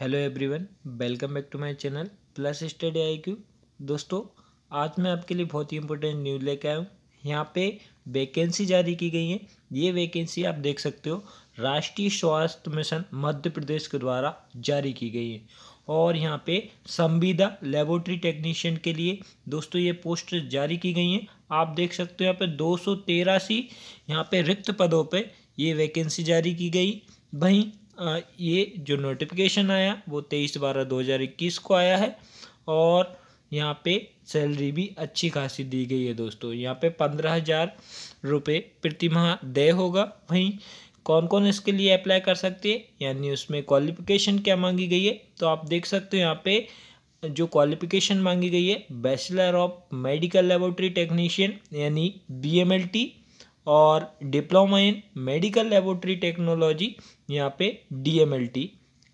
hello everyone welcome back to my channel plus study I Q दोस्तों आज मैं आपके लिए बहुत ही इंपॉर्टेंट न्यूज़ लेके आया हूँ यहाँ पे वैकेंसी जारी की गई है ये वैकेंसी आप देख सकते हो राष्ट्रीय स्वास्थ्य मिशन मध्य प्रदेश के द्वारा जारी की गई है और यहाँ पे संविदा लेबोरेटरी टेक्नीशियन के लिए दोस्तों ये पोस्ट जारी की गई हैं आप देख सकते हो यहाँ पे दो सौ तेरासी यहाँ पे रिक्त पदों पे ये वैकेंसी जारी की गई वहीं ये जो नोटिफिकेशन आया वो तेईस बारह दो हज़ार इक्कीस को आया है और यहाँ पे सैलरी भी अच्छी खासी दी गई है दोस्तों यहाँ पे पंद्रह हज़ार रुपये प्रतिमाह दय होगा वहीं कौन कौन इसके लिए अप्लाई कर सकते हैं यानी उसमें क्वालिफिकेशन क्या मांगी गई है तो आप देख सकते हो यहाँ पे जो क्वालिफिकेशन मांगी गई है bachelor of medical laboratory technician यानी बी एम एल टी और diploma in medical laboratory technology यहाँ पे डीएमएलटी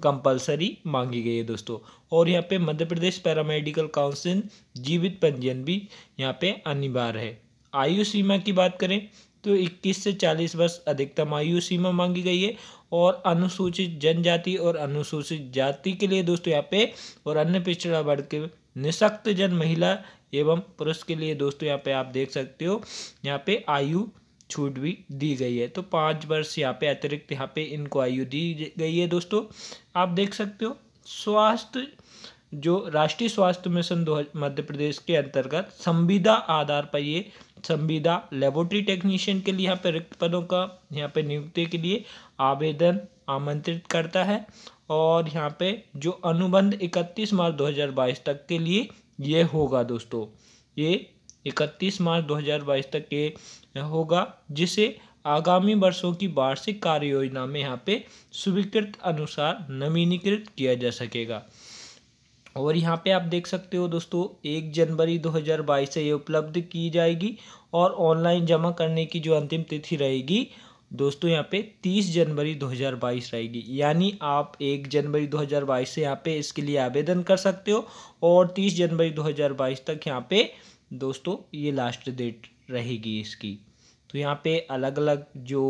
कंपलसरी मांगी गई है दोस्तों और यहाँ पे मध्य प्रदेश पैरामेडिकल काउंसिल जीवित पंजीयन भी यहाँ पे अनिवार्य है आयु सीमा की बात करें तो 21 से 40 वर्ष अधिकतम आयु सीमा मांगी गई है और अनुसूचित जनजाति और अनुसूचित जाति के लिए दोस्तों यहाँ पे और अन्य पिछड़ा वर्ग के निशक्त जन महिला एवं पुरुष के लिए दोस्तों यहाँ पे आप देख सकते हो यहाँ पे आयु छूट भी दी गई है तो पाँच वर्ष यहाँ पे अतिरिक्त यहाँ पे इनको आयु दी गई है दोस्तों आप देख सकते हो स्वास्थ्य जो राष्ट्रीय स्वास्थ्य मिशन दो मध्य प्रदेश के अंतर्गत संविदा आधार पर ये संविदा लेबोरेटरी टेक्नीशियन के लिए यहाँ पे रिक्त पदों का यहाँ पे नियुक्ति के लिए आवेदन आमंत्रित करता है और यहाँ पे जो अनुबंध 31 मार्च 2022 तक के लिए ये होगा दोस्तों ये इकतीस मार्च 2022 तक के होगा जिसे आगामी वर्षों की वार्षिक कार्य योजना में यहाँ पे स्वीकृत अनुसार नवीनीकृत किया जा सकेगा और यहाँ पे आप देख सकते हो दोस्तों एक जनवरी 2022 से ये उपलब्ध की जाएगी और ऑनलाइन जमा करने की जो अंतिम तिथि रहेगी दोस्तों यहाँ पे 30 जनवरी 2022 रहेगी यानी आप 1 जनवरी 2022 से यहाँ पे इसके लिए आवेदन कर सकते हो और 30 जनवरी 2022 तक यहाँ पे दोस्तों ये लास्ट डेट रहेगी इसकी तो यहाँ पे अलग अलग जो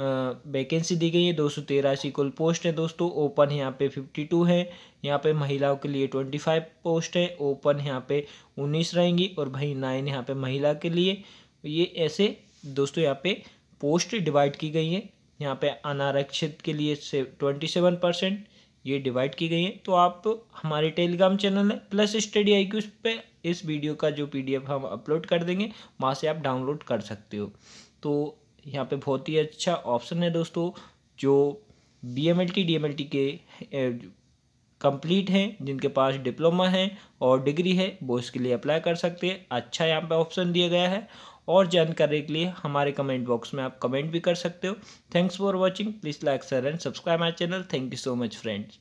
वैकेंसी दी गई है दो सौ तेरासी कुल पोस्ट है दोस्तों ओपन यहाँ पे फिफ्टी टू है यहाँ पे महिलाओं के लिए ट्वेंटी फाइव पोस्ट है ओपन यहाँ पे उन्नीस रहेंगी और भाई नाइन यहाँ पे महिला के लिए ये ऐसे दोस्तों यहाँ पे पोस्ट डिवाइड की गई है यहाँ पे अनारक्षित के लिए से ट्वेंटी सेवन परसेंट ये डिवाइड की गई है तो आप हमारे टेलीग्राम चैनल है प्लस स्टडी आई क्यूज पे इस वीडियो का जो पीडीएफ हम अपलोड कर देंगे वहाँ से आप डाउनलोड कर सकते हो तो यहाँ पे बहुत ही अच्छा ऑप्शन है दोस्तों जो B M L T D M L T के कंप्लीट हैं जिनके पास डिप्लोमा है और डिग्री है वो इसके लिए अप्लाई कर सकते हैं अच्छा यहाँ पे ऑप्शन दिया गया है और जानकारी के लिए हमारे कमेंट बॉक्स में आप कमेंट भी कर सकते हो thanks for watching please like share and subscribe my channel thank you so much friends